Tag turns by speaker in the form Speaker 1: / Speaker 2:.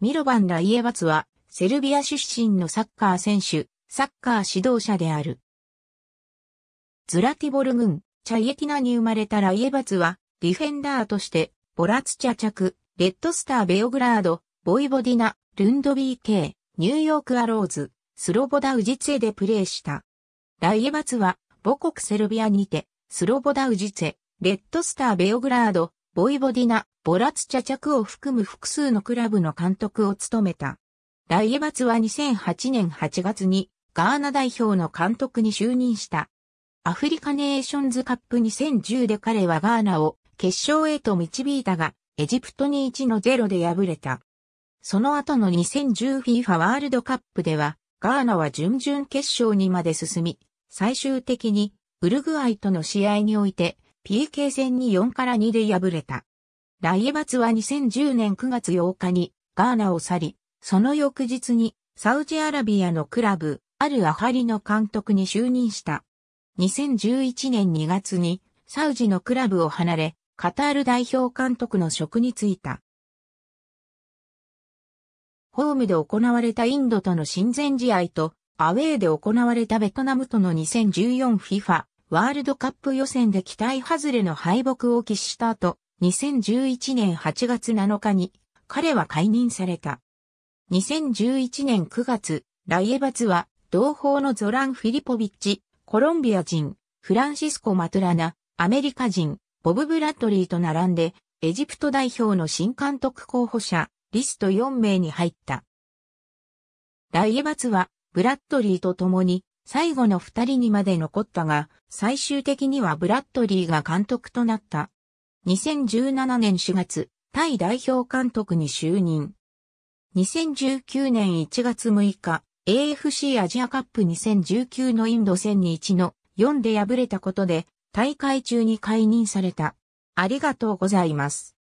Speaker 1: ミロバン・ライエバツは、セルビア出身のサッカー選手、サッカー指導者である。ズラティボル軍、チャイエティナに生まれたライエバツは、ディフェンダーとして、ボラツチャ着、レッドスターベオグラード、ボイボディナ、ルンドビケイ、ニューヨークアローズ、スロボダウジツェでプレーした。ライエバツは、母国セルビアにて、スロボダウジツェ、レッドスターベオグラード、ボイボディナ、ボラツチャチャクを含む複数のクラブの監督を務めた。ライエバツは2008年8月にガーナ代表の監督に就任した。アフリカネーションズカップ2010で彼はガーナを決勝へと導いたが、エジプトに1の0で敗れた。その後の 2010FIFA ワールドカップでは、ガーナは準々決勝にまで進み、最終的にウルグアイとの試合において、PK 戦に4から2で敗れた。ライエバツは2010年9月8日にガーナを去り、その翌日にサウジアラビアのクラブ、アル・アハリの監督に就任した。2011年2月にサウジのクラブを離れ、カタール代表監督の職に就いた。ホームで行われたインドとの親善試合と、アウェーで行われたベトナムとの 2014FIFA ワールドカップ予選で期待外れの敗北を喫した後、2011年8月7日に彼は解任された。2011年9月、ライエバツは同胞のゾラン・フィリポビッチ、コロンビア人、フランシスコ・マトラナ、アメリカ人、ボブ・ブラッドリーと並んで、エジプト代表の新監督候補者、リスト4名に入った。ライエバツは、ブラッドリーと共に、最後の二人にまで残ったが、最終的にはブラッドリーが監督となった。2017年4月、タイ代表監督に就任。2019年1月6日、AFC アジアカップ2019のインド戦に1の4で敗れたことで、大会中に解任された。ありがとうございます。